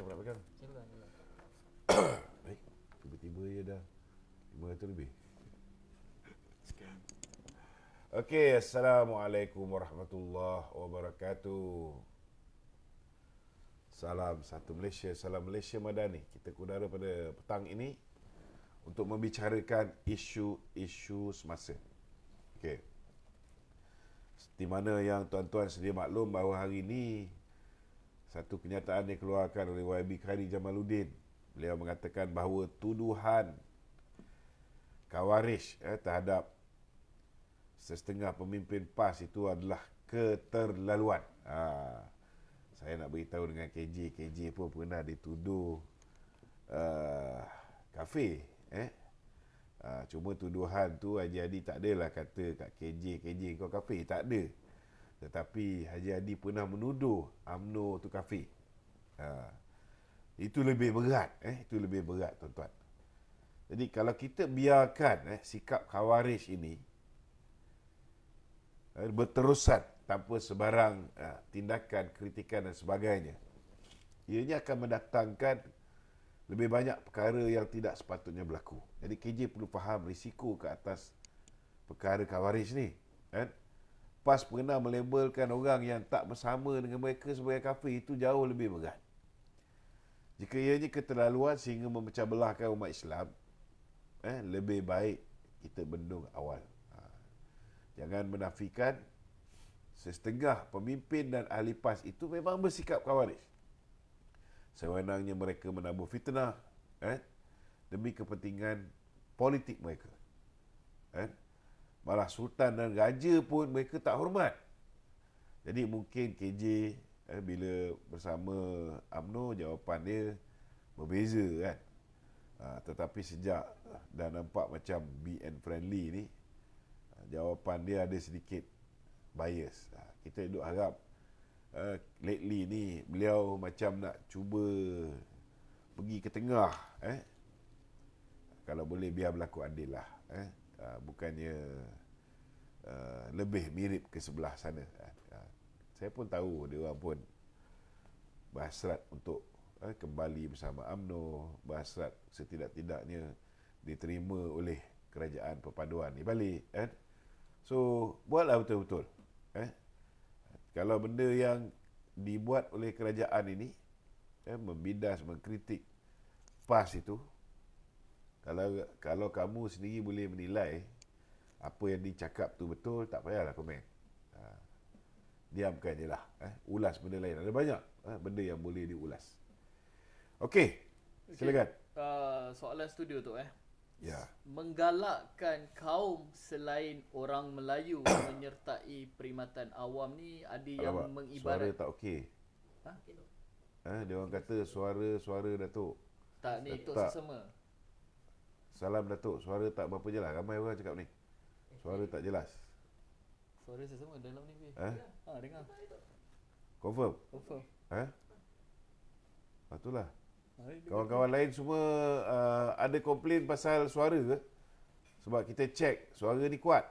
saya pula pegang. Baik. Tiba-tiba ya dah. Lima ratus lebih. Okey, Assalamualaikum Warahmatullahi Wabarakatuh. Salam satu Malaysia, salam Malaysia Madani. Kita kudara pada petang ini untuk membicarakan isu-isu semasa. Okey. Di mana yang tuan-tuan sedia maklum bahawa hari ini satu kenyataan yang dikeluarkan oleh YB Khairi Jamaluddin. Beliau mengatakan bahawa tuduhan kawaris eh, terhadap sesetengah pemimpin PAS itu adalah keterlaluan. Ha. Saya nak beritahu dengan KJ, KJ pun pernah dituduh uh, kafe. Eh? Uh, cuma tuduhan tu Haji Hadi tak adalah kata kat KJ, KJ kau kafe, tak ada. Tetapi Haji Adi pernah menuduh UMNO tu kafir. Ha. Itu lebih berat. Eh. Itu lebih berat tuan-tuan. Jadi kalau kita biarkan eh, sikap khawarij ini eh, berterusan tanpa sebarang eh, tindakan, kritikan dan sebagainya, ianya akan mendatangkan lebih banyak perkara yang tidak sepatutnya berlaku. Jadi KJ perlu faham risiko ke atas perkara khawarij ni. Eh. PAS pernah melabelkan orang yang tak bersama dengan mereka sebagai kafir itu jauh lebih berat. Jika ini keterlaluan sehingga memecah belahkan umat Islam, eh, lebih baik kita bendung awal. Ha. Jangan menafikan setengah pemimpin dan ahli PAS itu memang bersikap kawaris. Sewenangnya mereka menabur fitnah eh, demi kepentingan politik mereka. Eh, Malah sultan dan raja pun mereka tak hormat. Jadi mungkin KJ eh, bila bersama UMNO jawapan dia berbeza kan. Ha, tetapi sejak dah nampak macam BN friendly ni ah, jawapan dia ada sedikit bias. Ha, kita duduk harap uh, lately ni beliau macam nak cuba pergi ke tengah eh. Kalau boleh biar berlaku adil lah eh. Ah, bukannya uh, ah, lebih mirip ke sebelah sana. Uh, saya pun tahu dia orang pun berhasrat untuk uh, kembali bersama AMNO, berhasrat setidak-tidaknya diterima oleh kerajaan perpaduan di Bali. Eh? So, buatlah betul-betul. Eh? Kalau benda yang dibuat oleh kerajaan ini, eh, membidas, mengkritik PAS itu, kalau kalau kamu sendiri boleh menilai apa yang dicakap tu betul tak payahlah komen ha. diamkan je lah eh. ulas benda lain ada banyak eh, benda yang boleh diulas Okey, okay. silakan uh, soalan studio tu eh Ya. Menggalakkan kaum selain orang Melayu menyertai perimatan awam ni ada yang Alamak, mengibarat suara tak okey. Ha? Okay, eh, ha, dia orang kata suara-suara Datuk. Tak ni itu sesama. Salam Datuk, suara tak berapa jelas. Ramai orang cakap ni. Suara tak jelas. Suara saya semua dalam ni. Ha? Eh? Ha, dengar. Confirm? Confirm. Ha? Eh? Patutlah. Kawan-kawan lain semua uh, ada komplain pasal suara ke? Sebab kita cek suara ni kuat.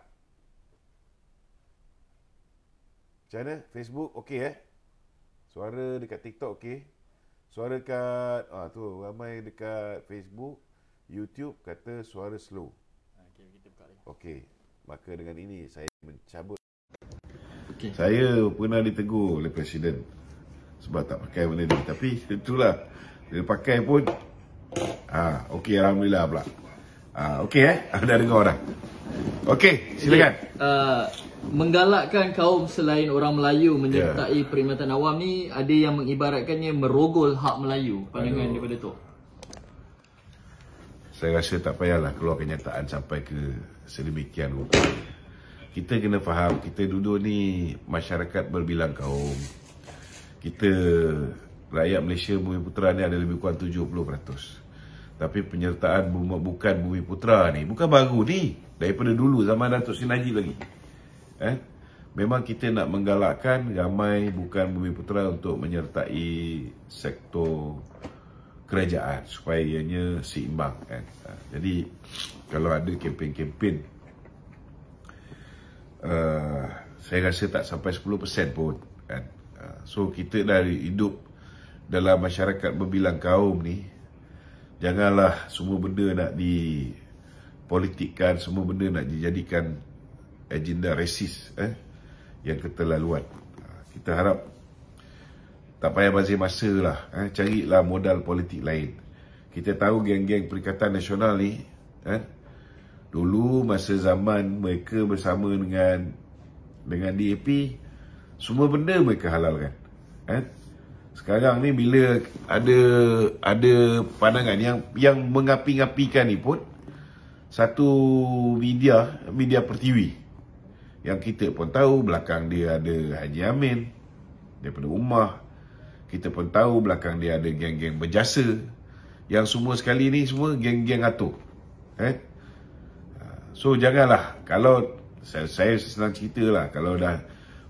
Macam mana? Facebook okey eh? Suara dekat TikTok okey. Suara dekat, ah tu ramai dekat Facebook. YouTube kata suara slow. Ah, okay. kita buka lagi. Okey. Maka dengan ini saya mencabut. Okey. Saya pernah ditegur oleh presiden sebab tak pakai benda ni. Tapi itulah. Dia pakai pun Ah, ha, okey alhamdulillah pula. Ah, ha, okey eh. Ada dengar dah. Okey, silakan. Okay. Uh... Ah, menggalakkan kaum selain orang Melayu menyertai yeah. perkhidmatan awam ni ada yang mengibaratkannya merogol hak Melayu pandangan Aduh. daripada tu saya rasa tak payahlah keluar kenyataan sampai ke sedemikian rupa. Kita kena faham, kita duduk ni masyarakat berbilang kaum. Kita, rakyat Malaysia Bumi Putera ni ada lebih kurang 70%. Tapi penyertaan bukan Bumi Putera ni, bukan baru ni. Daripada dulu, zaman Datuk Sinaji lagi. Eh? Memang kita nak menggalakkan ramai bukan Bumi Putera untuk menyertai sektor kerajaan supaya ianya seimbang kan. Ha, jadi kalau ada kempen-kempen uh, saya rasa tak sampai 10% pun kan. Ha, so kita dari hidup dalam masyarakat berbilang kaum ni janganlah semua benda nak di politikkan, semua benda nak dijadikan agenda resis eh yang keterlaluan. Ha, kita harap tak payah bazir masa lah. Eh, carilah modal politik lain. Kita tahu geng-geng Perikatan Nasional ni, eh, dulu masa zaman mereka bersama dengan dengan DAP, semua benda mereka halalkan. Eh. Sekarang ni bila ada ada pandangan yang yang mengapi-ngapikan ni pun, satu media, media pertiwi. Yang kita pun tahu belakang dia ada Haji Amin daripada rumah kita pun tahu belakang dia ada geng-geng berjasa Yang semua sekali ni semua geng-geng atur eh? Ha, so janganlah Kalau saya, saya senang cerita lah Kalau dah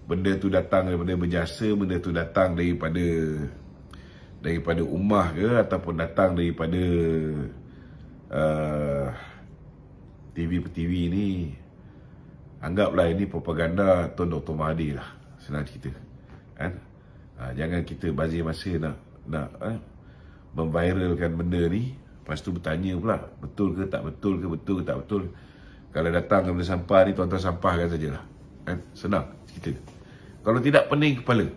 benda tu datang daripada berjasa Benda tu datang daripada Daripada rumah ke Ataupun datang daripada uh, TV per TV ni Anggaplah ini propaganda Tuan Dr. Mahathir lah Senang cerita Kan eh? ha, Jangan kita bazir masa nak nak eh, Memviralkan benda ni Lepas tu bertanya pula Betul ke tak betul ke betul ke tak betul Kalau datang ke benda sampah ni Tuan-tuan sampahkan sajalah eh, Senang kita Kalau tidak pening kepala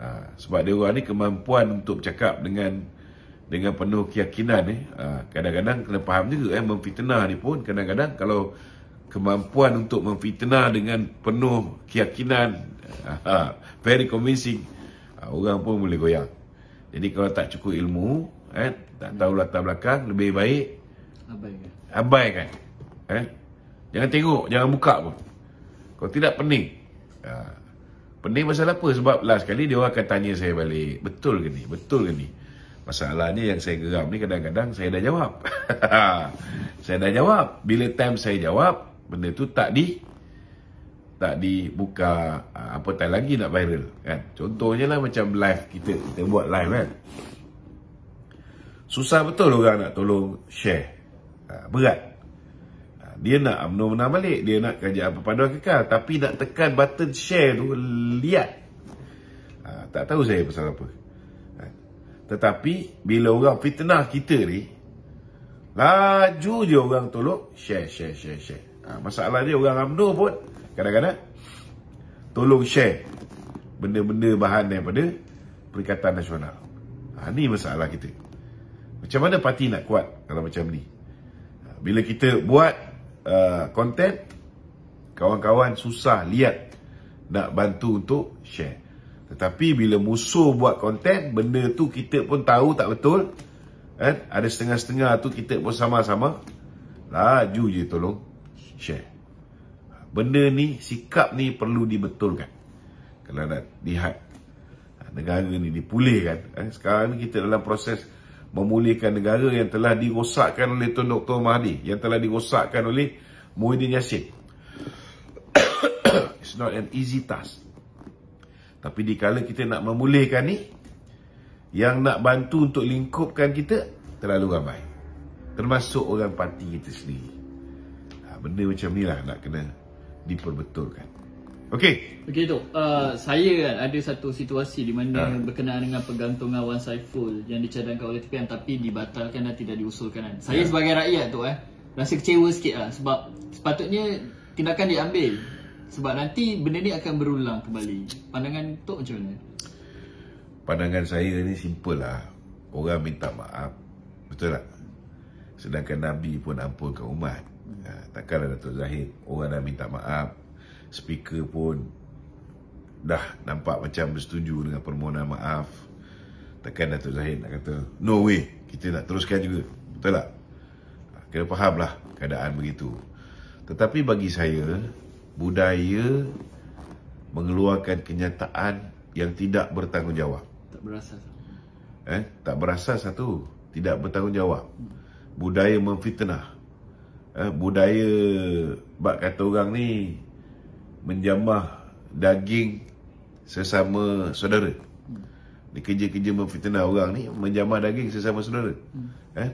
ha, Sebab dia orang ni kemampuan untuk bercakap dengan dengan penuh keyakinan eh. ha, Kadang-kadang kena faham juga eh, Memfitnah ni pun Kadang-kadang kalau Kemampuan untuk memfitnah dengan penuh keyakinan ha, ha Very convincing Ah, orang pun boleh goyang. Jadi kalau tak cukup ilmu, eh, tak tahu latar belakang, lebih baik abaikan. Abaikan. Eh? Jangan tengok, jangan buka pun. Kalau tidak pening. Ha. Pening pasal apa? Sebab last kali dia orang akan tanya saya balik. Betul ke ni? Betul ke ni? Masalahnya yang saya geram ni kadang-kadang saya dah jawab. saya dah jawab. Bila time saya jawab, benda tu tak di tak dibuka ah, apa tak lagi nak viral kan contohnya lah macam live kita kita buat live kan susah betul orang nak tolong share ah, berat ah, dia nak benar-benar balik dia nak kerja apa paduan kekal tapi nak tekan button share tu lihat tak tahu saya pasal apa tetapi bila orang fitnah kita ni laju je orang tolong share share share share masalah dia orang amno pun kadang-kadang tolong share benda-benda bahan daripada Perikatan Nasional. Ha, ini masalah kita. Macam mana parti nak kuat kalau macam ni? Ha, bila kita buat konten, uh, kawan-kawan susah lihat nak bantu untuk share. Tetapi bila musuh buat konten, benda tu kita pun tahu tak betul. Eh, ada setengah-setengah tu kita pun sama-sama. Laju je tolong share benda ni sikap ni perlu dibetulkan kalau nak lihat ha, negara ni dipulihkan eh, sekarang ni kita dalam proses memulihkan negara yang telah dirosakkan oleh Tun Dr. Mahdi yang telah dirosakkan oleh Muhyiddin Yassin it's not an easy task tapi di dikala kita nak memulihkan ni yang nak bantu untuk lingkupkan kita terlalu ramai termasuk orang parti kita sendiri ha, benda macam ni lah nak kena diperbetulkan. Okey. Okey tu. Uh, saya kan ada satu situasi di mana uh. berkenaan dengan pergantungan Wan Saiful yang dicadangkan oleh TPM tapi dibatalkan dan tidak diusulkan. Kan. Saya uh. sebagai rakyat tu eh rasa kecewa sikit lah sebab sepatutnya tindakan diambil sebab nanti benda ni akan berulang kembali. Pandangan tu macam mana? Pandangan saya ni simple lah. Orang minta maaf. Betul tak? Sedangkan Nabi pun ampunkan umat ha, Takkanlah Dato' Zahid Orang dah minta maaf Speaker pun Dah nampak macam bersetuju dengan permohonan maaf Takkan Dato' Zahid nak kata No way Kita nak teruskan juga Betul tak? Ha, kena fahamlah keadaan begitu Tetapi bagi saya Budaya Mengeluarkan kenyataan Yang tidak bertanggungjawab Tak berasa Eh, Tak berasa satu Tidak bertanggungjawab hmm budaya memfitnah eh, budaya bab kata orang ni menjamah daging sesama saudara ni kerja-kerja memfitnah orang ni menjamah daging sesama saudara hmm. eh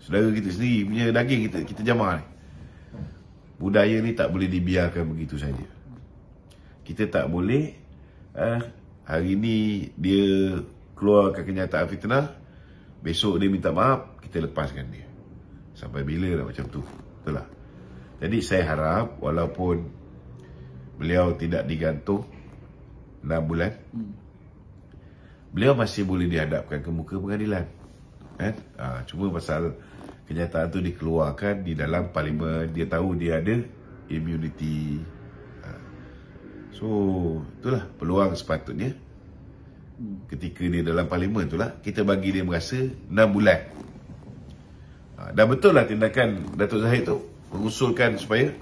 saudara kita sendiri punya daging kita kita jamah ni budaya ni tak boleh dibiarkan begitu saja kita tak boleh eh, hari ni dia keluarkan kenyataan fitnah besok dia minta maaf kita lepaskan dia Sampai bila nak macam tu Betul lah Jadi saya harap Walaupun Beliau tidak digantung 6 bulan hmm. Beliau masih boleh dihadapkan ke muka pengadilan Eh, Ha, cuma pasal Kenyataan tu dikeluarkan Di dalam parlimen Dia tahu dia ada Immunity ha. So Itulah peluang sepatutnya hmm. Ketika dia dalam parlimen tu lah Kita bagi dia merasa 6 bulan Ha, Dah betul lah tindakan Datuk Zahid tu Mengusulkan supaya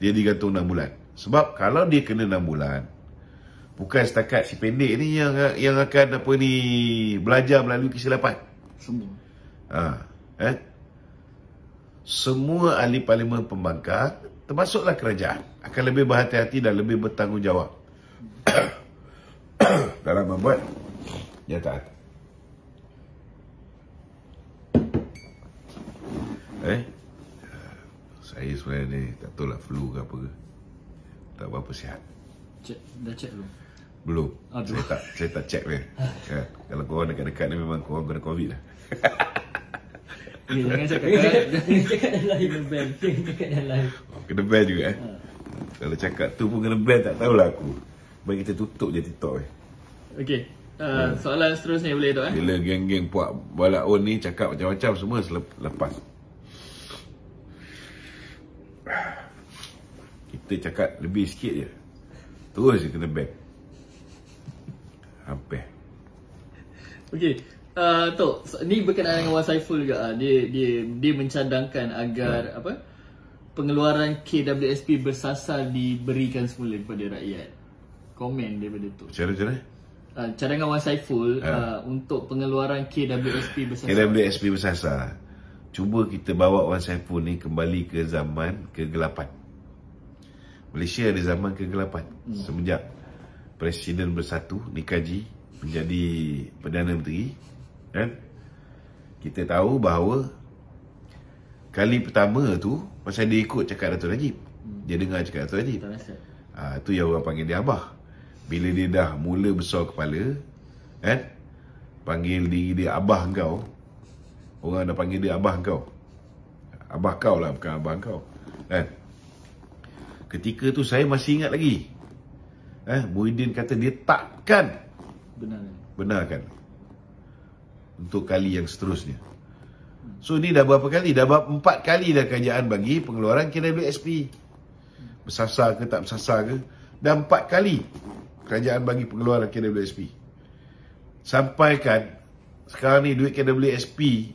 Dia digantung 6 bulan Sebab kalau dia kena 6 bulan Bukan setakat si pendek ni yang yang akan apa ni belajar melalui kesilapan. Semua. Ha, eh? Semua ahli parlimen pembangkang termasuklah kerajaan akan lebih berhati-hati dan lebih bertanggungjawab dalam membuat nyataan. Eh ya, Saya sebenarnya ni Tak tahu lah flu ke apa ke Tak apa sihat Cek, Dah check belum? Ah, belum Saya tak, saya tak check ni ya, Kalau korang dekat-dekat ni Memang korang kena covid lah Ya jangan cakap Jangan cakap dalam band oh, Kena band juga eh ha. Kalau cakap tu pun kena band Tak tahulah aku Baik kita tutup je TikTok eh Okay Uh, hmm. soalan seterusnya boleh tu eh. Bila geng-geng puak balak on ni cakap macam-macam semua selepas. kita cakap lebih sikit je terus je kena ban sampai okey uh, tu so, ni berkenaan dengan Wan Saiful juga uh. dia dia dia mencadangkan agar hmm. apa pengeluaran KWSP bersasar diberikan semula kepada rakyat komen daripada tu cara-cara Uh, cadangan Wan Saiful uh, uh, untuk pengeluaran KWSP bersasar. KWSP bersasar. Cuba kita bawa Wan Saiful ni kembali ke zaman kegelapan. Malaysia ada zaman kegelapan hmm. semenjak presiden bersatu Nikaji menjadi perdana menteri kan kita tahu bahawa kali pertama tu masa dia ikut cakap Datuk Najib hmm. dia dengar cakap Datuk Najib ah ha, tu yang orang panggil dia abah bila dia dah mula besar kepala kan panggil diri dia abah kau orang dah panggil dia abah kau abah kau lah bukan abah kau kan Ketika tu saya masih ingat lagi. Eh, Muhyiddin kata dia takkan benarkan. Benarkan. Untuk kali yang seterusnya. So ni dah berapa kali? Dah berapa, empat kali dah kerajaan bagi pengeluaran KWSP. Bersasar ke tak bersasar ke? Dah empat kali kerajaan bagi pengeluaran KWSP. Sampaikan sekarang ni duit KWSP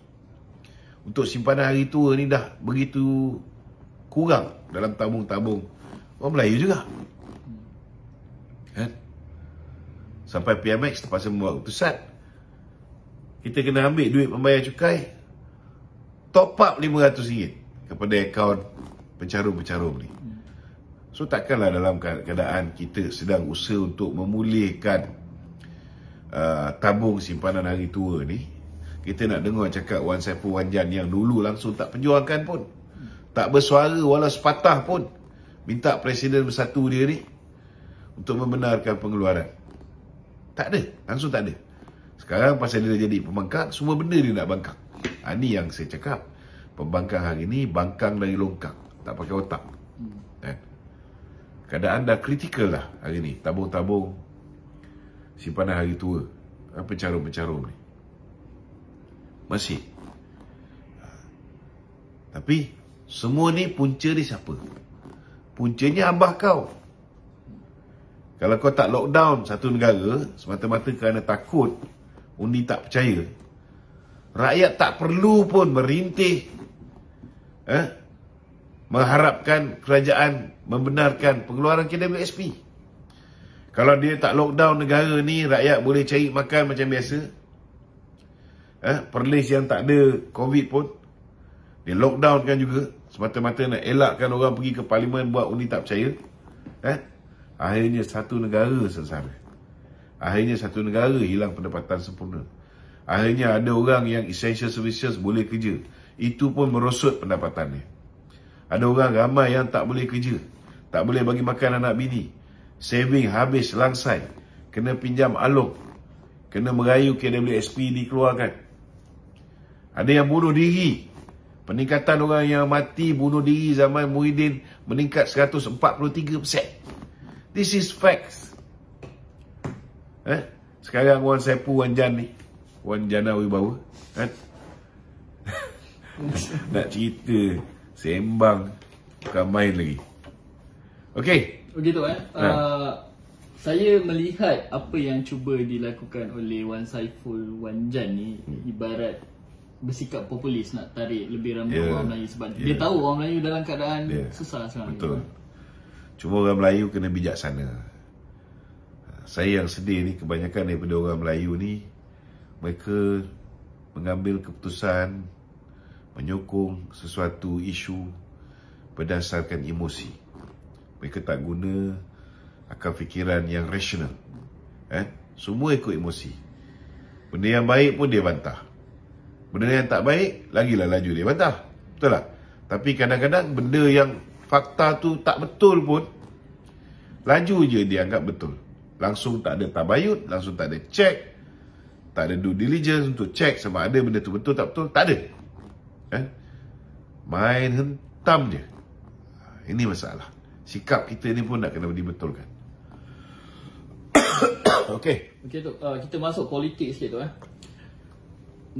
untuk simpanan hari tua ni dah begitu kurang dalam tabung-tabung Orang Melayu juga Kan Sampai PMX terpaksa membuat keputusan Kita kena ambil duit pembayar cukai Top up RM500 Kepada akaun pencarum-pencarum ni So takkanlah dalam keadaan kita sedang usaha untuk memulihkan uh, Tabung simpanan hari tua ni Kita nak dengar cakap Wan Saipu Wan Jan yang dulu langsung tak penjualkan pun Tak bersuara walau sepatah pun minta presiden bersatu dia ni untuk membenarkan pengeluaran. Tak ada. Langsung tak ada. Sekarang pasal dia jadi pembangkang, semua benda dia nak bangkang. Ha, ini yang saya cakap. Pembangkang hari ni bangkang dari longkang. Tak pakai otak. Kan? Keadaan dah kritikal lah hari ni. Tabung-tabung simpanan hari tua. Ha, pencarum-pencarum ni. Masih. Ha. Tapi semua ni punca ni siapa? Puncanya abah kau. Kalau kau tak lockdown satu negara semata-mata kerana takut undi tak percaya. Rakyat tak perlu pun merintih eh, mengharapkan kerajaan membenarkan pengeluaran KWSP. Kalau dia tak lockdown negara ni rakyat boleh cari makan macam biasa. Eh, perlis yang tak ada COVID pun dia lockdown kan juga semata-mata nak elakkan orang pergi ke parlimen buat undi tak percaya eh akhirnya satu negara sengsara akhirnya satu negara hilang pendapatan sempurna akhirnya ada orang yang essential services boleh kerja itu pun merosot pendapatannya ada orang ramai yang tak boleh kerja tak boleh bagi makan anak bini saving habis langsai kena pinjam along kena merayu KWSP dikeluarkan ada yang bunuh diri Peningkatan orang yang mati bunuh diri zaman Muhyiddin meningkat 143%. This is facts. Eh? Sekarang Wan Saipu Wan Jan ni. Wan Jana Wibawa. Eh? Kan? Nak cerita sembang bukan main lagi. Okay. Okay tu eh. Ha. Uh, saya melihat apa yang cuba dilakukan oleh Wan Saiful Wan Jan ni hmm. ibarat bersikap populis nak tarik lebih ramai yeah. orang Melayu sebab yeah. dia ya. tahu orang Melayu dalam keadaan yeah. susah sekarang. Betul. Ini. Cuma orang Melayu kena bijaksana. Saya yang sedih ni kebanyakan daripada orang Melayu ni mereka mengambil keputusan menyokong sesuatu isu berdasarkan emosi. Mereka tak guna akal fikiran yang rasional. Eh? Semua ikut emosi. Benda yang baik pun dia bantah. Benda yang tak baik, lagilah laju dia bantah. Betul tak? Tapi kadang-kadang benda yang fakta tu tak betul pun, laju je dia anggap betul. Langsung tak ada tabayut, langsung tak ada check, tak ada due diligence untuk check sama ada benda tu betul tak betul. Tak ada. Eh? Main hentam je. Ini masalah. Sikap kita ni pun nak kena dibetulkan. Okey. Okey tu uh, ah, kita masuk politik sikit tu eh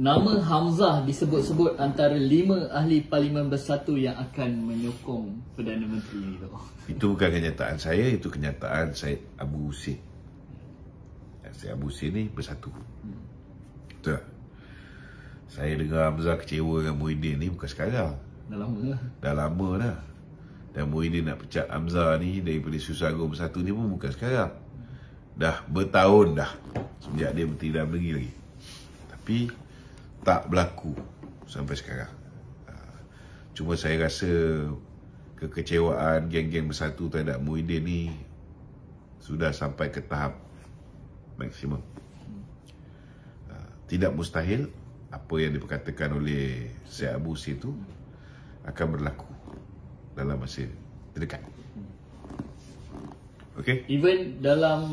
nama Hamzah disebut-sebut antara lima ahli parlimen bersatu yang akan menyokong Perdana Menteri itu. Itu bukan kenyataan saya, itu kenyataan saya Abu Hussein. Saya Abu Hussein ni bersatu. Hmm. Betul tak? Saya dengar Hamzah kecewa dengan Muhyiddin ni bukan sekarang. Dah lama dah. Dah lama dah. Dan Muhyiddin nak pecat Hamzah ni daripada Susah Agung satu ni pun bukan sekarang. Dah bertahun dah. Sejak dia bertindak dalam lagi. Tapi tak berlaku sampai sekarang. Ah, cuma saya rasa kekecewaan geng-geng bersatu terhadap Muhyiddin ni sudah sampai ke tahap maksimum. Ah, tidak mustahil apa yang diperkatakan oleh Syed Abu Sir itu akan berlaku dalam masa terdekat. Okay. Even dalam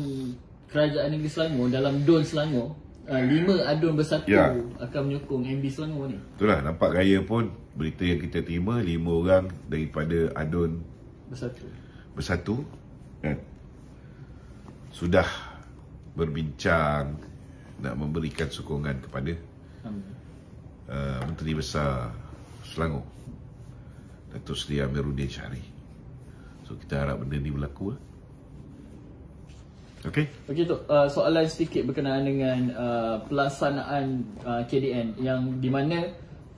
kerajaan negeri Selangor, dalam Don Selangor, Ah, lima adun bersatu ya. akan menyokong MB Selangor ni. Itulah nampak gaya pun berita yang kita terima lima orang daripada adun bersatu. Bersatu kan. Sudah berbincang nak memberikan sokongan kepada uh, Menteri Besar Selangor Datuk Seri Amiruddin Syari. So kita harap benda ni berlaku lah. Okey. Okey tu uh, soalan sedikit berkenaan dengan uh, pelaksanaan uh, KDN yang di mana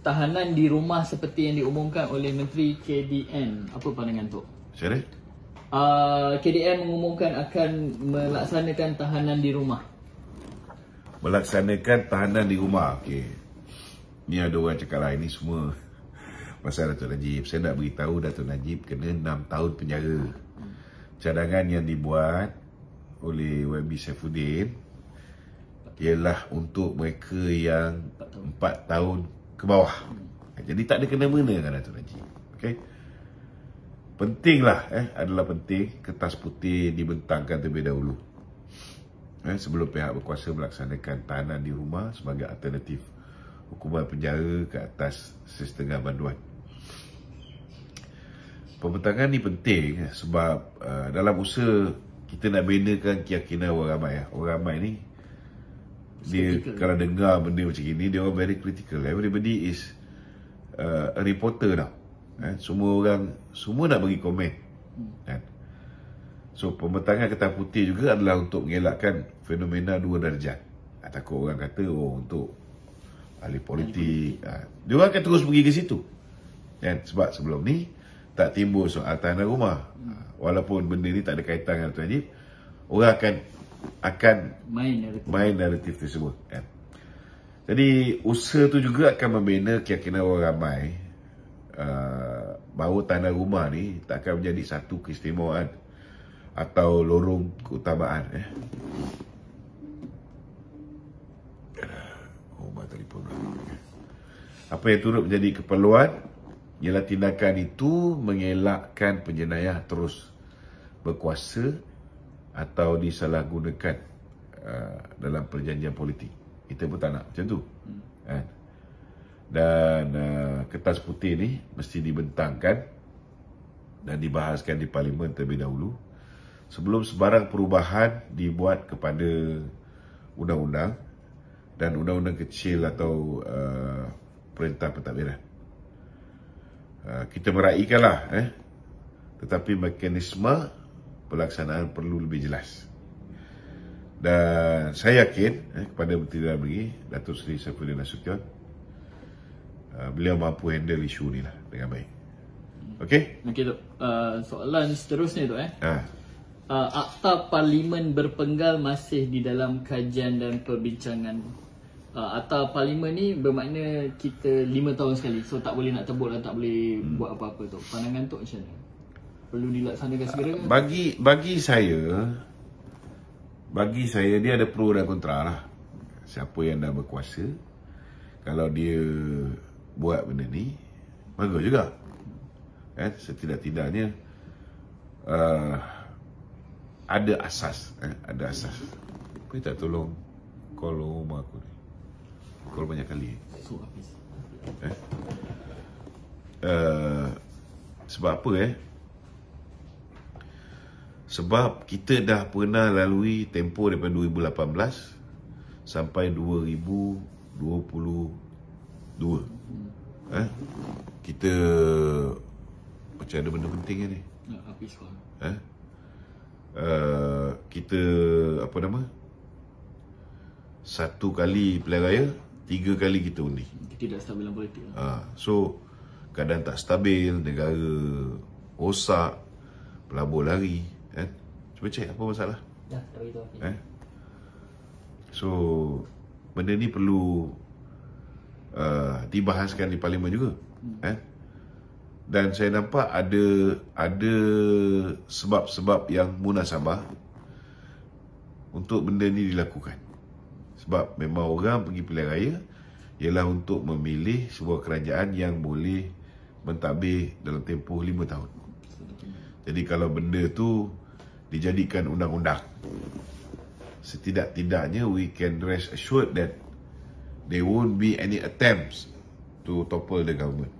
tahanan di rumah seperti yang diumumkan oleh Menteri KDN. Apa pandangan tu? Syarif. Uh, KDN mengumumkan akan melaksanakan tahanan di rumah. Melaksanakan tahanan di rumah. Okey. Ni ada orang cakap lah ini semua pasal Dato' Najib. Saya nak beritahu datuk Najib kena 6 tahun penjara. Cadangan yang dibuat oleh YB Saifuddin ialah untuk mereka yang 4 tahun, ke bawah. Jadi tak ada kena-mengena dengan Datuk Haji. Okey. Pentinglah eh adalah penting kertas putih dibentangkan terlebih dahulu. Eh sebelum pihak berkuasa melaksanakan tahanan di rumah sebagai alternatif hukuman penjara ke atas setengah banduan. Pembentangan ni penting eh, sebab uh, dalam usaha kita nak bendakan keyakinan orang ramai ya. Orang ramai ni dia critical. kalau dengar benda macam ini dia orang very critical. Everybody is uh, a reporter dah. Eh, semua orang semua nak bagi komen. Hmm. Kan? So pembentangan kertas putih juga adalah untuk mengelakkan fenomena dua darjat. Ah, takut orang kata oh untuk ahli politik. Ahli politik. Ah, dia orang akan terus pergi ke situ. Kan? Sebab sebelum ni tak timbul soal tanah rumah hmm. ha, walaupun benda ni tak ada kaitan dengan Tuan Najib orang akan akan main naratif, main naratif tersebut kan? jadi usaha tu juga akan membina keyakinan orang ramai uh, bahawa tanah rumah ni tak akan menjadi satu keistimewaan atau lorong keutamaan eh. eh. Apa yang turut menjadi keperluan ialah tindakan itu mengelakkan penjenayah terus berkuasa atau disalahgunakan uh, dalam perjanjian politik. Kita pun tak nak macam tu. Hmm. Kan? Dan uh, kertas putih ni mesti dibentangkan dan dibahaskan di parlimen terlebih dahulu sebelum sebarang perubahan dibuat kepada undang-undang dan undang-undang kecil atau uh, perintah pentadbiran. Ha, kita meraihkanlah eh tetapi mekanisme pelaksanaan perlu lebih jelas dan saya yakin eh, kepada Menteri Dalam Negeri Datuk Seri Saifuddin Nasution uh, beliau mampu handle isu ni lah dengan baik Okey. Okay tu. Uh, soalan seterusnya tu eh. Ha. Uh, Akta Parlimen berpenggal masih di dalam kajian dan perbincangan uh, ah, atau parlimen ni bermakna kita lima tahun sekali so tak boleh nak tebuk dan tak boleh hmm. buat apa-apa tu pandangan tu macam mana perlu dilaksanakan ah, segera ke? bagi bagi saya bagi saya dia ada pro dan kontra lah siapa yang dah berkuasa kalau dia buat benda ni bagus juga eh setidak-tidaknya uh, ada asas eh, ada asas kita tolong kalau rumah aku ni kalau banyak kali eh? Uh, Sebab apa eh Sebab kita dah pernah lalui Tempoh daripada 2018 Sampai 2022 eh? Kita Macam ada benda penting ni Habis lah eh? Uh, kita apa nama satu kali pilihan raya tiga kali kita undi. Tidak stabil politik. Ha. So, keadaan tak stabil, negara rosak, pelabur lari. Eh? Cuba cek apa masalah. Ya, itu okay. Eh? So, benda ni perlu uh, dibahaskan di parlimen juga. Hmm. Eh? Dan saya nampak ada ada sebab-sebab yang munasabah untuk benda ni dilakukan sebab memang orang pergi pilihan raya ialah untuk memilih sebuah kerajaan yang boleh mentadbir dalam tempoh 5 tahun. Jadi kalau benda tu dijadikan undang-undang setidak-tidaknya we can rest assured that there won't be any attempts to topple the government.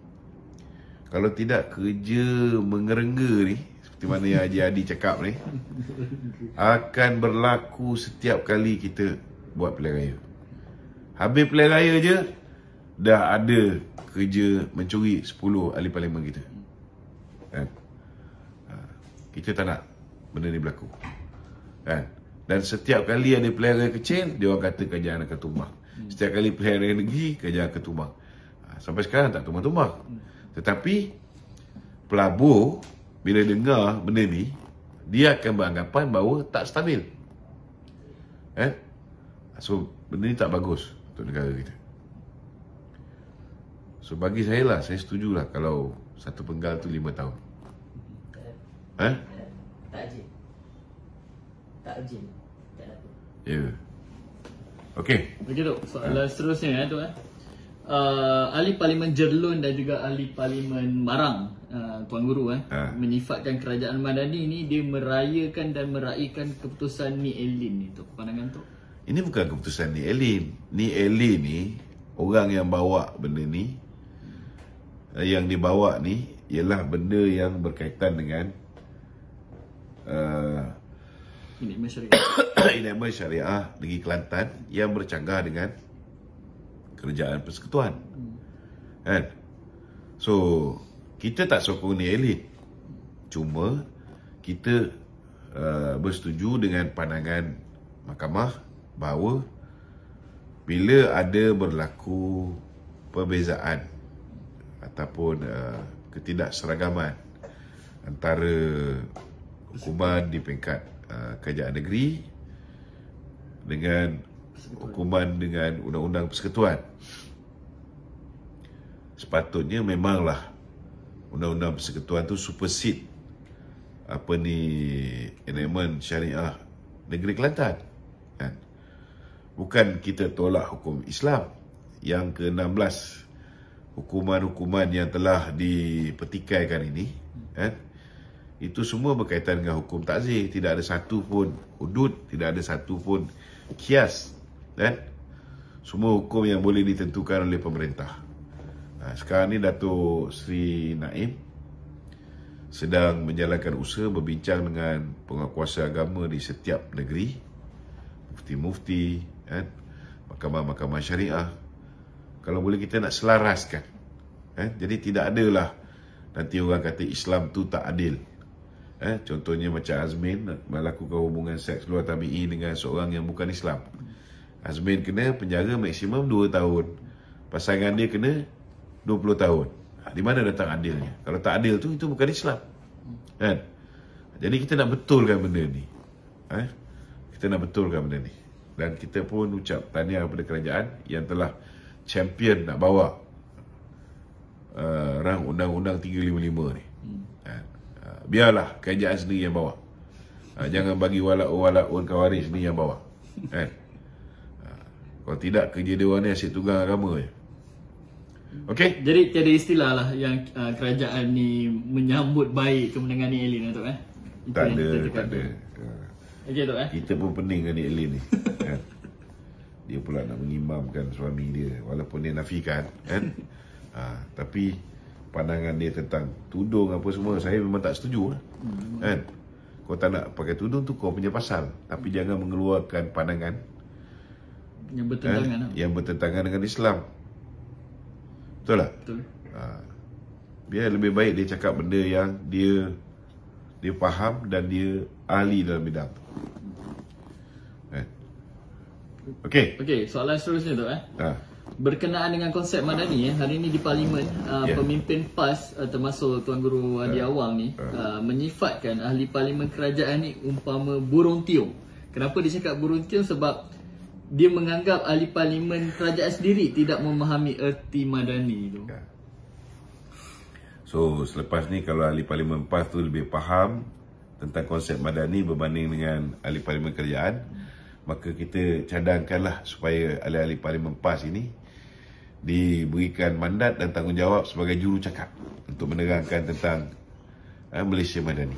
Kalau tidak kerja mengerengga ni seperti mana yang Haji Adi cakap ni akan berlaku setiap kali kita buat pilihan raya Habis pilihan raya je Dah ada kerja mencuri 10 ahli parlimen kita kan? Ha, kita tak nak benda ni berlaku kan? Dan setiap kali ada pilihan raya kecil Dia orang kata kerajaan akan tumbang Setiap kali pilihan raya negeri Kerajaan akan tumbang ha, Sampai sekarang tak tumbang-tumbang Tetapi Pelabur Bila dengar benda ni Dia akan beranggapan bahawa tak stabil Eh? So benda ni tak bagus untuk negara kita So bagi saya lah, saya setuju lah kalau satu penggal tu lima tahun Eh? Tak ajin Tak ajin Tak ada Ya yeah. Okay Okay tu, soalan ha? seterusnya eh, tu eh uh, Ahli Parlimen Jerlun dan juga Ahli Parlimen Marang uh, Tuan Guru eh ha? Menyifatkan Kerajaan Madani ni Dia merayakan dan meraihkan keputusan ni Elin ni tu Pandangan tu ini bukan keputusan ni Elin. Ni Elin ni orang yang bawa benda ni eh, yang dibawa ni ialah benda yang berkaitan dengan uh, eh, ini syariah. syariah negeri Kelantan yang bercanggah dengan kerajaan persekutuan. Hmm. Kan? So, kita tak sokong ni elit. Cuma kita uh, bersetuju dengan pandangan mahkamah bahawa bila ada berlaku perbezaan ataupun uh, ketidakseragaman antara hukuman di peringkat uh, kerajaan negeri dengan hukuman dengan undang-undang persekutuan sepatutnya memanglah undang-undang persekutuan tu supersede apa ni elemen syariah negeri Kelantan bukan kita tolak hukum Islam. Yang ke-16 hukuman-hukuman yang telah dipetikaikan ini eh, itu semua berkaitan dengan hukum takzir. Tidak ada satu pun hudud, tidak ada satu pun kias. Eh, semua hukum yang boleh ditentukan oleh pemerintah. Nah, ha, sekarang ni Dato' Sri Naim sedang menjalankan usaha berbincang dengan penguasa agama di setiap negeri. Mufti-mufti, kan? Mahkamah-mahkamah syariah Kalau boleh kita nak selaraskan eh? Jadi tidak adalah Nanti orang kata Islam tu tak adil eh? Contohnya macam Azmin Melakukan hubungan seks luar tabi'i Dengan seorang yang bukan Islam Azmin kena penjara maksimum 2 tahun Pasangan dia kena 20 tahun ha, Di mana datang adilnya Kalau tak adil tu itu bukan Islam kan? Jadi kita nak betulkan benda ni eh? Kita nak betulkan benda ni dan kita pun ucap tahniah kepada kerajaan yang telah champion nak bawa uh, rang undang-undang 355 ni. Hmm. Uh, biarlah kerajaan sendiri yang bawa. Uh, jangan bagi wala-wala warga waris ni yang bawa. Kan? Uh, kalau tidak kerja dia orang ni asyik tunggang agama je. Okay. Jadi tiada istilah lah yang uh, kerajaan ni menyambut baik kemenangan ni Elin eh, Tok eh? tak ada, tak ada. Okey Tok eh. Kita pun pening dengan Elin ni. kan? Dia pula nak mengimamkan suami dia Walaupun dia nafikan kan? ha, Tapi pandangan dia tentang tudung apa semua Saya memang tak setuju lah. kan? Kau tak nak pakai tudung tu kau punya pasal Tapi jangan mengeluarkan pandangan Yang bertentangan kan? lah. Yang bertentangan dengan Islam Betul tak? Betul ha, Biar lebih baik dia cakap benda yang dia dia faham dan dia ahli dalam bidang tu. Okey. Okey, soalan seterusnya tu eh. Uh. Berkenaan dengan konsep madani eh, hari ini di parlimen, uh, yeah. pemimpin PAS uh, termasuk Tuan Guru ha. Adi uh. Awang ni ha. uh, menyifatkan ahli parlimen kerajaan ni umpama burung tiup. Kenapa dia cakap burung tiup? Sebab dia menganggap ahli parlimen kerajaan sendiri tidak memahami erti madani tu. Ya. So, selepas ni kalau ahli parlimen PAS tu lebih faham tentang konsep madani berbanding dengan ahli parlimen kerajaan, hmm maka kita cadangkanlah supaya ahli-ahli parlimen PAS ini diberikan mandat dan tanggungjawab sebagai juru cakap untuk menerangkan tentang eh, Malaysia Madani.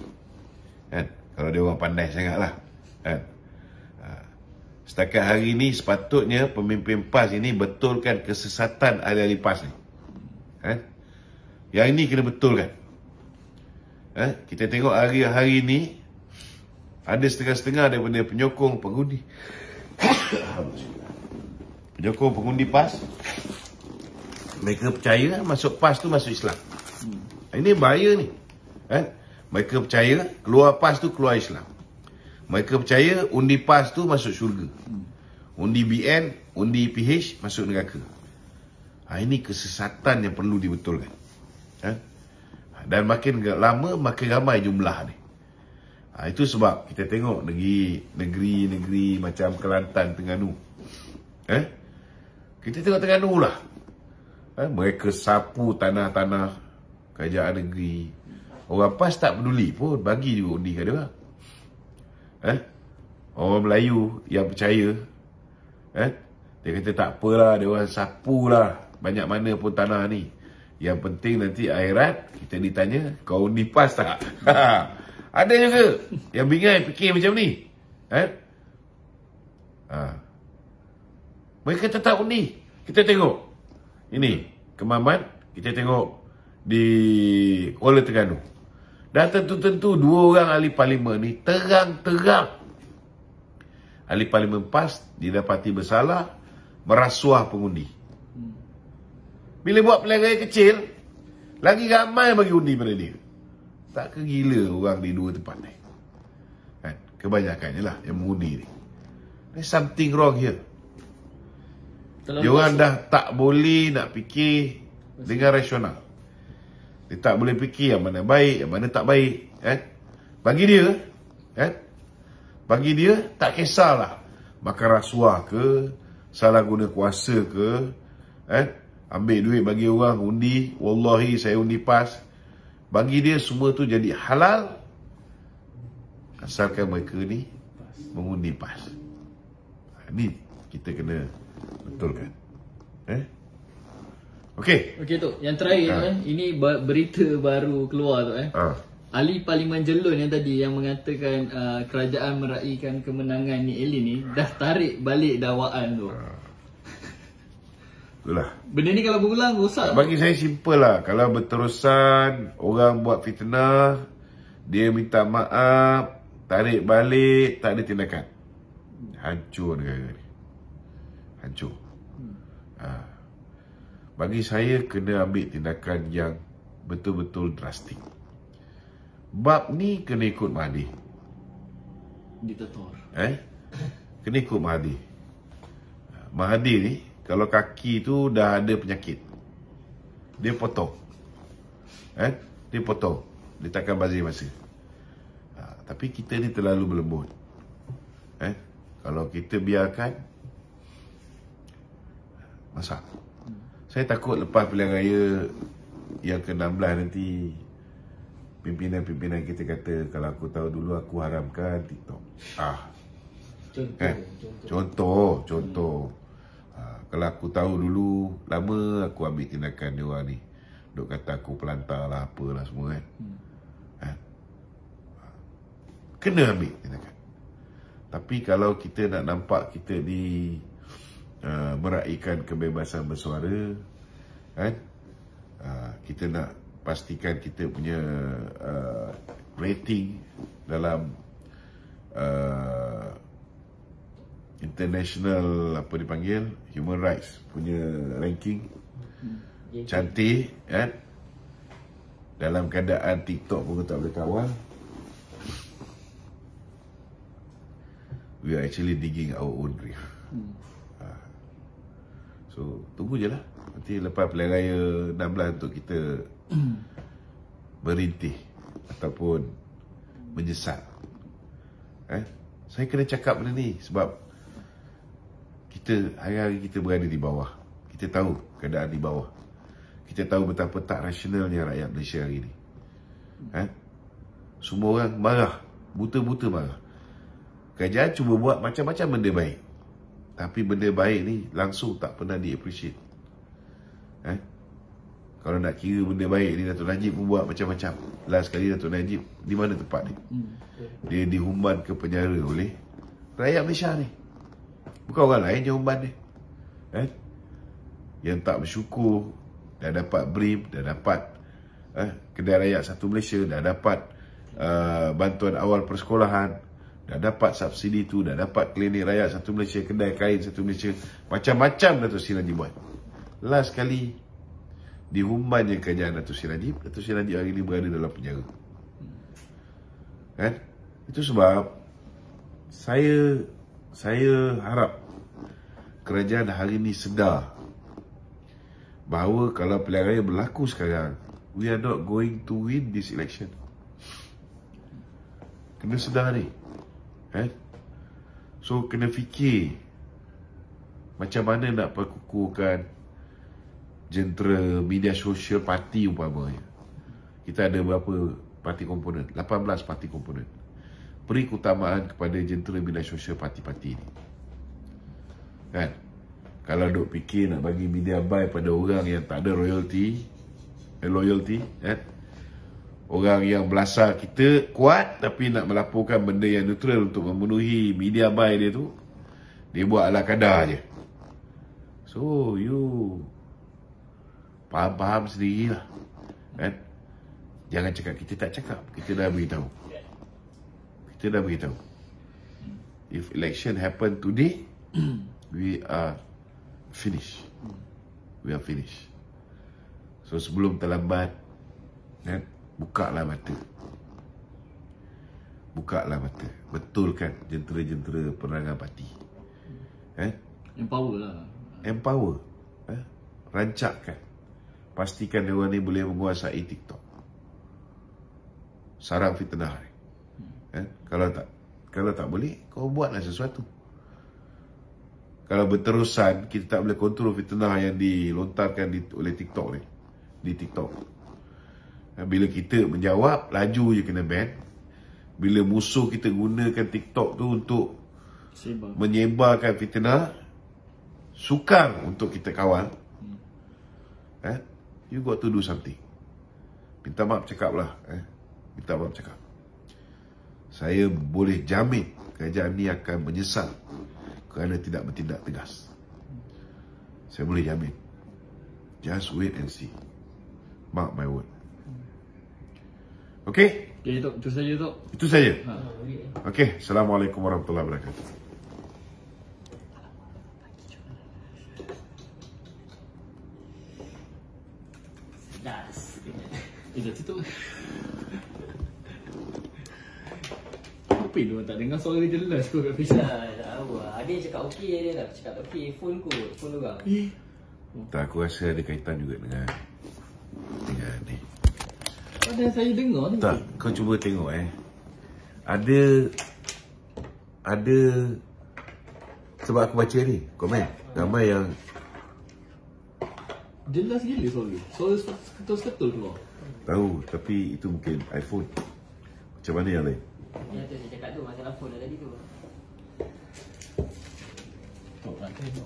Eh, Kalau dia orang pandai sangatlah. Kan? Ha. Setakat hari ini sepatutnya pemimpin PAS ini betulkan kesesatan ahli-ahli PAS ni. Eh, Yang ini kena betulkan. Eh, kita tengok hari-hari ini ada setengah-setengah daripada penyokong pengundi. penyokong pengundi PAS. Mereka percaya masuk PAS tu masuk Islam. Hmm. Ini bahaya ni. Kan? Mereka percaya keluar PAS tu keluar Islam. Mereka percaya undi PAS tu masuk syurga. Hmm. Undi BN, undi PH masuk negara. Ha, ini kesesatan yang perlu dibetulkan. Ha? Dan makin lama makin ramai jumlah ni. Ha, itu sebab kita tengok negeri, negeri, negeri macam Kelantan, Tengganu. Eh? Kita tengok Tengganu lah. Eh? Mereka sapu tanah-tanah kerajaan negeri. Orang PAS tak peduli pun bagi juga undi kat dia. Lah. Eh? Orang Melayu yang percaya. Eh? Dia kata tak apalah, dia orang sapu lah banyak mana pun tanah ni. Yang penting nanti akhirat kita ditanya kau undi PAS tak? Ha. Ada juga yang bingai fikir macam ni. Eh? Ha. Mereka tetap undi. Kita tengok. Ini, Kemaman. Kita tengok di Kuala Terengganu. Dan tentu-tentu dua orang ahli parlimen ni terang-terang. Ahli parlimen PAS didapati bersalah merasuah pengundi. Hmm. Bila buat pelanggaran kecil, lagi ramai bagi undi pada dia tak kegila gila orang di dua tempat ni kan Kebanyakan kebanyakannya lah yang mengundi ni there's something wrong here dia orang dah tak boleh nak fikir Masa. dengan rasional dia tak boleh fikir yang mana baik yang mana tak baik kan bagi dia kan bagi dia tak kisahlah makan rasuah ke salah guna kuasa ke kan ambil duit bagi orang undi wallahi saya undi pas bagi dia semua tu jadi halal asalkan mereka ni mengundi pas ha, ni kita kena betulkan eh okey okey tu yang terakhir ha. eh ini berita baru keluar tu eh ha. Ali Parlimen Jelun yang tadi yang mengatakan uh, kerajaan meraihkan kemenangan ni Elin ni dah tarik balik dakwaan tu. Ha. Itulah. Benda ni kalau berulang rosak. Bagi saya simple lah. Kalau berterusan, orang buat fitnah, dia minta maaf, tarik balik, tak ada tindakan. Hancur negara ni. Hancur. Hmm. Ha. Bagi saya kena ambil tindakan yang betul-betul drastik. Bab ni kena ikut Mahathir. Diktator. Eh? Kena ikut Mahathir. Ha. Mahathir ni kalau kaki tu dah ada penyakit dia potong eh dia potong dia takkan bazir masa ha, tapi kita ni terlalu berlembut eh kalau kita biarkan masak. saya takut lepas pilihan raya yang ke-16 nanti pimpinan-pimpinan kita kata kalau aku tahu dulu aku haramkan TikTok ah contoh eh? contoh contoh, contoh. contoh kalau aku tahu dulu lama aku ambil tindakan dia orang ni duk kata aku pelantar lah apalah semua kan hmm. ha? kena ambil tindakan tapi kalau kita nak nampak kita ni uh, meraihkan kebebasan bersuara kan uh, kita nak pastikan kita punya uh, rating dalam uh, international apa dipanggil human rights punya ranking hmm. cantik kan dalam keadaan TikTok pun tak boleh kawal we are actually digging our own grave hmm. Ha. so tunggu je lah nanti lepas pilihan raya 16 untuk kita hmm. berintih ataupun menyesal eh? saya kena cakap benda ni sebab kita hari-hari kita berada di bawah. Kita tahu keadaan di bawah. Kita tahu betapa tak rasionalnya rakyat Malaysia hari ini. Ha? Semua orang marah. Buta-buta marah. Kerajaan cuba buat macam-macam benda baik. Tapi benda baik ni langsung tak pernah di-appreciate. Ha? Kalau nak kira benda baik ni Dato' Najib pun buat macam-macam. Last kali Dato' Najib, di mana tempat ni? Hmm, dia dihumban ke penjara oleh rakyat Malaysia ni. Bukan orang lain je umban ni. Eh? Yang tak bersyukur, dah dapat BRIM, dah dapat eh, kedai raya satu Malaysia, dah dapat uh, bantuan awal persekolahan, dah dapat subsidi tu, dah dapat klinik rakyat satu Malaysia, kedai kain satu Malaysia. Macam-macam Dato' Sri Najib buat. Last kali, dihumbannya kerajaan Dato' Sri Najib, Dato' Sri Najib hari ini berada dalam penjara. Kan? Itu sebab saya saya harap kerajaan hari ini sedar bahawa kalau pilihan raya berlaku sekarang, we are not going to win this election. Kena sedar ni. Eh? So, kena fikir macam mana nak perkukuhkan jentera media sosial parti umpamanya. Kita ada berapa parti komponen? 18 parti komponen beri keutamaan kepada jentera bina sosial parti-parti ni kan kalau duk fikir nak bagi media buy pada orang yang tak ada royalty eh, loyalty kan orang yang belasah kita kuat tapi nak melaporkan benda yang neutral untuk memenuhi media buy dia tu dia buat ala kadar je so you faham-faham sendirilah kan jangan cakap kita tak cakap kita dah beritahu dia dah beritahu If election happen today We are Finish We are finish So sebelum terlambat kan, ya, Buka lah mata Buka lah mata kan, jentera-jentera penerangan parti eh? Empower lah Empower eh? rancak kan? Pastikan mereka ni boleh menguasai TikTok Sarang fitnah ni kan? Kalau tak kalau tak boleh, kau buatlah sesuatu. Kalau berterusan, kita tak boleh kontrol fitnah yang dilontarkan di, oleh TikTok ni. Di TikTok. Bila kita menjawab, laju je kena ban. Bila musuh kita gunakan TikTok tu untuk Sibar. menyebarkan fitnah, sukar untuk kita kawal. Hmm. Eh? You got to do something. Minta maaf cakap lah. Eh? Minta maaf cakap saya boleh jamin kerajaan ini akan menyesal kerana tidak bertindak tegas. Saya boleh jamin. Just wait and see. Mark my word. Okay? Okay, itu, itu saja, Tok. Itu saja? Ha, okay. Assalamualaikum warahmatullahi wabarakatuh. Das. Ich hatte apa dia tak dengar suara dia jelas kot kat Facebook. Ya, tak tahu. Ada yang cakap okey dia lah. tak cakap okey phone kot, phone orang. Eh. Tak aku rasa ada kaitan juga dengan dengan ni. Ada saya dengar ni. Tak, kau cuba tengok eh. Ada ada sebab aku baca ni komen gambar yang jelas gila sorry sorry ketul-ketul keluar tahu tapi itu mungkin iPhone macam mana yang lain ini macam saya cakap tu masalah phone tadi tu Tok rantai tu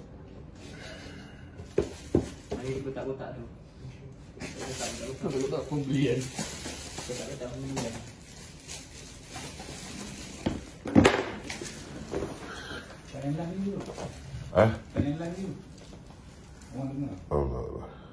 Mari kotak-kotak kan. kan. tu Kotak-kotak pun belian eh? Kotak-kotak pun lagi tu Ha? Tak lagi tu Orang dengar